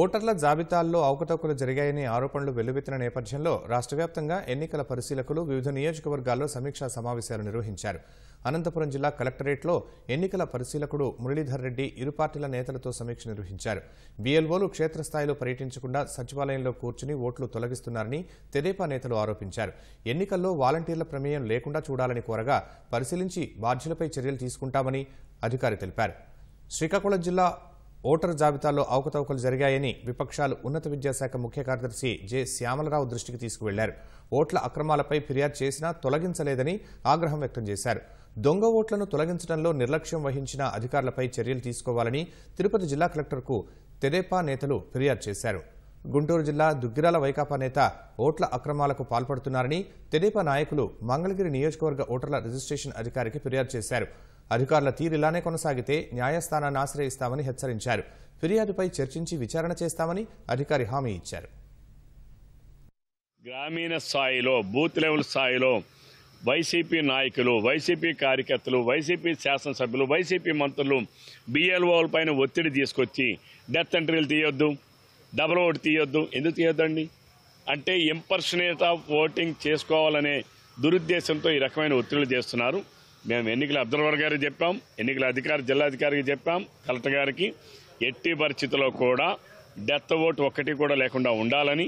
ఓటర్ల జాబితాల్లో అవకతవకలు జరిగాయనే ఆరోపణలు వెల్లువెత్తిన నేపథ్యంలో రాష్ట్ర వ్యాప్తంగా ఎన్నికల పరిశీలకులు వివిధ నియోజకవర్గాల్లో సమీక్షా సమావేశాలు నిర్వహించారు అనంతపురం జిల్లా కలెక్టరేట్లో ఎన్నికల పరిశీలకుడు మురళీధర్ రెడ్డి ఇరు పార్టీల నేతలతో సమీక్ష నిర్వహించారు బీఎల్ఓలు క్షేత్రస్థాయిలో పర్యటించకుండా సచివాలయంలో కూర్చుని ఓట్లు తొలగిస్తున్నారని తెదేపా నేతలు ఆరోపించారు ఎన్నికల్లో వాలంటీర్ల ప్రమేయం లేకుండా చూడాలని కోరగా పరిశీలించి బాధ్యులపై చర్యలు తీసుకుంటామని అధికారి తెలిపారు శ్రీకాకుళం జిల్లా ఓటర్ జాబితాలో అవకతవకలు జరిగాయని విపక్షాలు ఉన్నత విద్యాశాఖ ముఖ్య కార్యదర్శి జె శ్యామలరావు దృష్టికి తీసుకువెళ్లారు ఓట్ల అక్రమాలపై ఫిర్యాదు చేసినా తొలగించలేదని ఆగ్రహం వ్యక్తం చేశారు దొంగ ఓట్లను తొలగించడంలో నిర్లక్ష్యం వహించిన అధికారులపై చర్యలు తీసుకోవాలని తిరుపతి జిల్లా కలెక్టర్కు తెదేపా నేతలు ఫిర్యాదు చేశారు గుంటూరు జిల్లా దుగ్గిరాల వైకాపా నేత ఓట్ల అక్రమాలకు పాల్పడుతున్నారని తెదేపా నాయకులు మంగళగిరి నియోజకవర్గ ఓటర్ల రిజిస్ట్రేషన్ అధికారికి ఫిర్యాదు చేశారు అధికారుల తీరు ఇలానే కొనసాగితే న్యాయస్థానాన్ని ఆశ్రయిస్తామని హెచ్చరించారు ఫిర్యాదుపై చర్చించి విచారణ చేస్తామని అధికారి హామీ ఇచ్చారు గ్రామీణ స్థాయిలో బూత్ లెవెల్ స్థాయిలో వైసీపీ నాయకులు వైసీపీ కార్యకర్తలు వైసీపీ శాసనసభ్యులు వైసీపీ మంత్రులు బిఎల్ఓల పైన ఒత్తిడి తీసుకొచ్చి డెత్ ఎంట్రీలు తీయొద్దు డబల్ ఓటు తీయొద్దు ఎందుకు తీయొద్దండి అంటే ఇంపర్సనేట్ ఆఫ్ ఓటింగ్ చేసుకోవాలనే దురుద్దేశంతో ఈ రకమైన ఒత్తిళ్లు చేస్తున్నారు మేము ఎన్నికల అబ్జర్వర్ గారికి చెప్పాం ఎన్నికల అధికారి జిల్లాధికారికి చెప్పాం కలెక్టర్ గారికి ఎట్టి పరిస్థితిలో కూడా డెత్ ఓటు ఒక్కటి కూడా లేకుండా ఉండాలని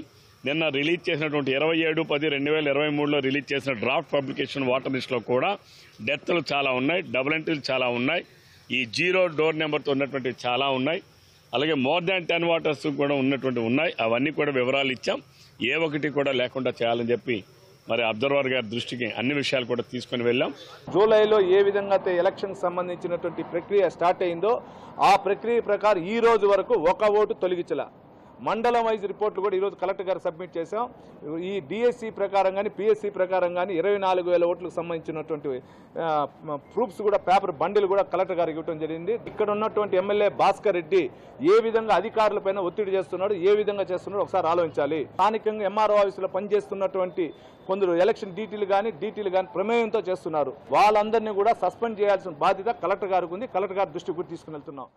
నిన్న రిలీజ్ చేసినటువంటి ఇరవై ఏడు పది రెండు వేల ఇరవై మూడులో రిలీజ్ చేసిన డ్రాఫ్ట్ పబ్లికేషన్ వాటర్ లిస్ట్లో కూడా డెత్లు చాలా ఉన్నాయి డబుల్ ఎంట్రీలు చాలా ఉన్నాయి ఈ జీరో డోర్ నెంబర్తో ఉన్నటువంటివి చాలా ఉన్నాయి అలాగే మోర్ దాన్ టెన్ వాటర్స్ కూడా ఉన్నటువంటి ఉన్నాయి అవన్నీ కూడా వివరాలు ఇచ్చాం ఏ ఒకటి కూడా లేకుండా చేయాలని చెప్పి మరి అబ్జర్వర్ గారి దృష్టికి అన్ని విషయాలు కూడా తీసుకుని వెళ్ళాం జూలైలో ఏ విధంగా అయితే ఎలక్షన్ సంబంధించినటువంటి ప్రక్రియ స్టార్ట్ అయిందో ఆ ప్రక్రియ ప్రకారం ఈ రోజు వరకు ఒక ఓటు తొలగించలే మండలం వైజ్ రిపోర్ట్లు కూడా ఈరోజు కలెక్టర్ గారు సబ్మిట్ చేశాం ఈ డిఎస్సి ప్రకారం కానీ పిఎస్సి ప్రకారం కానీ ఇరవై నాలుగు వేల ఓట్లకు సంబంధించినటువంటి ప్రూఫ్స్ కూడా పేపర్ బండిలు కూడా కలెక్టర్ గారికి ఇవ్వడం జరిగింది ఇక్కడ ఉన్నటువంటి ఎమ్మెల్యే భాస్కర్ రెడ్డి ఏ విధంగా అధికారులపైన ఒత్తిడి చేస్తున్నాడు ఏ విధంగా చేస్తున్నాడు ఒకసారి ఆలోచించాలి స్థానికంగా ఎంఆర్ఓ ఆఫీసులో పనిచేస్తున్నటువంటి కొందరు ఎలక్షన్ డీటీలు కానీ డీటీలు కానీ ప్రమేయంతో చేస్తున్నారు వాళ్ళందరినీ కూడా సస్పెండ్ చేయాల్సిన బాధ్యత కలెక్టర్ గారికి ఉంది కలెక్టర్ గారి దృష్టి కూడా తీసుకుని వెళ్తున్నాం